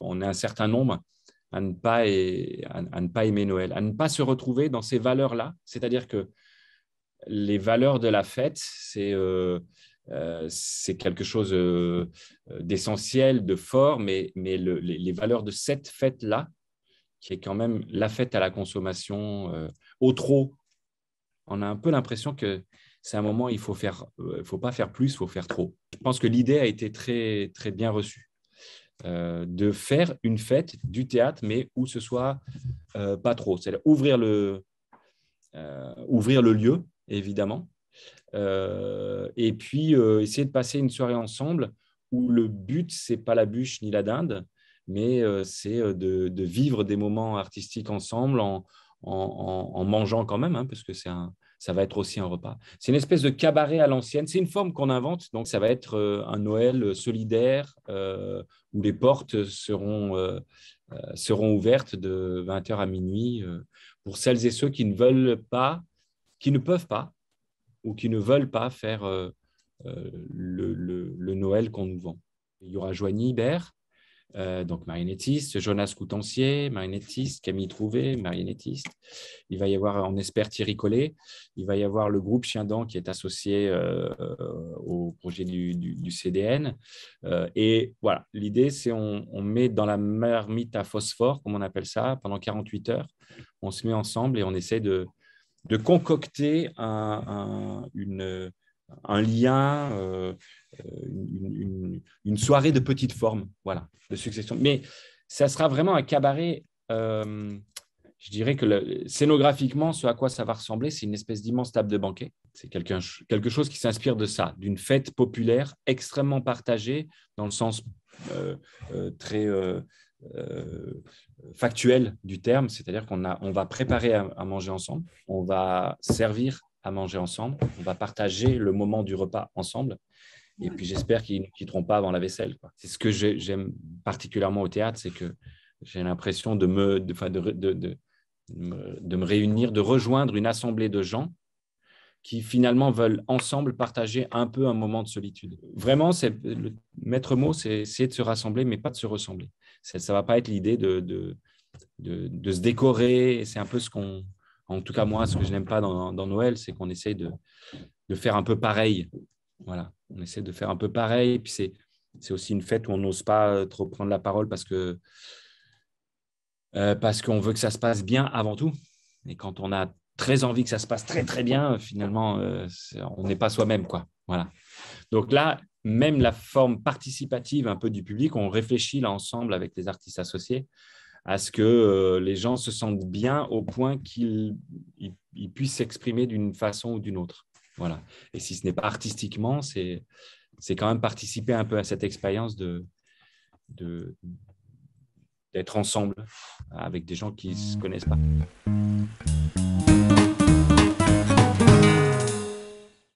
On est un certain nombre à ne pas, et, à, ne pas aimer Noël, à ne pas se retrouver dans ces valeurs-là. C'est-à-dire que les valeurs de la fête, c'est euh, euh, quelque chose euh, d'essentiel, de fort, mais, les, valeurs de cette fête-là, qui est quand même la fête à la consommation, euh, au trop. On a un peu l'impression que c'est un moment où il faut faire, euh, faut pas faire plus, il faut faire trop. Je pense que l'idée a été très, très bien reçue. Euh, de faire une fête du théâtre, mais où ce soit pas trop. C'est ouvrir le, ouvrir le lieu, évidemment, et puis essayer de passer une soirée ensemble où le but, c'est pas la bûche ni la dinde, mais euh, c'est euh, de, vivre des moments artistiques ensemble en, mangeant quand même, hein, parce que c'est ça va être aussi un repas. C'est une espèce de cabaret à l'ancienne, c'est une forme qu'on invente, donc ça va être euh, un Noël solidaire où les portes seront, seront ouvertes de 20h à minuit pour celles et ceux qui ne veulent pas, qui ne peuvent pas ou qui ne veulent pas faire le, Noël qu'on nous vend. Il y aura Joanie Hibert, euh, donc marionnettiste, Jonas Coutancier, marionnettiste, Camille Trouvé, marionnettiste. Il va y avoir, on espère, Thierry Collet. Il va y avoir le groupe Chien Dent qui est associé euh, au projet du, CDN. Euh, et voilà, l'idée, c'est on, met dans la marmite à phosphore, comme on appelle ça, pendant 48 heures. On se met ensemble et on essaie de, concocter une un lien, euh, euh, une, soirée de petite forme, voilà, de succession. Mais ça sera vraiment un cabaret. Euh, je dirais que scénographiquement, ce à quoi ça va ressembler, c'est une espèce d'immense table de banquet. C'est quelque, quelque chose qui s'inspire de ça, d'une fête populaire extrêmement partagée, dans le sens très, euh, factuel du terme, c'est-à-dire qu'on on va préparer à, manger ensemble, on va servir à manger ensemble, on va partager le moment du repas ensemble. Et puis j'espère qu'ils ne quitteront pas avant la vaisselle. C'est ce que j'aime particulièrement au théâtre, c'est que j'ai l'impression de me, de, de, de, de me réunir, de rejoindre une assemblée de gens qui finalement veulent ensemble partager un peu un moment de solitude. Vraiment, c'est le maître mot, c'est essayer de se rassembler, mais pas de se ressembler. Ça ne va pas être l'idée de, de, de, se décorer. C'est un peu ce qu'on, en tout cas moi, ce que je n'aime pas dans, dans Noël, c'est qu'on essaye de, de faire un peu pareil. Voilà, on essaie de faire un peu pareil. puis c'est, c'est aussi une fête où on n'ose pas euh, trop prendre la parole parce que euh, parce qu'on veut que ça se passe bien avant tout. Et quand on a très envie que ça se passe très très bien, finalement, euh, on n'est pas soi-même, quoi. Voilà. Donc là, même la forme participative un peu du public, on réfléchit là ensemble avec les artistes associés à ce que euh, les gens se sentent bien au point qu'ils puissent s'exprimer d'une façon ou d'une autre. Voilà. Et si ce n'est pas artistiquement, c'est quand même participer un peu à cette expérience de, d'être ensemble avec des gens qui ne se connaissent pas.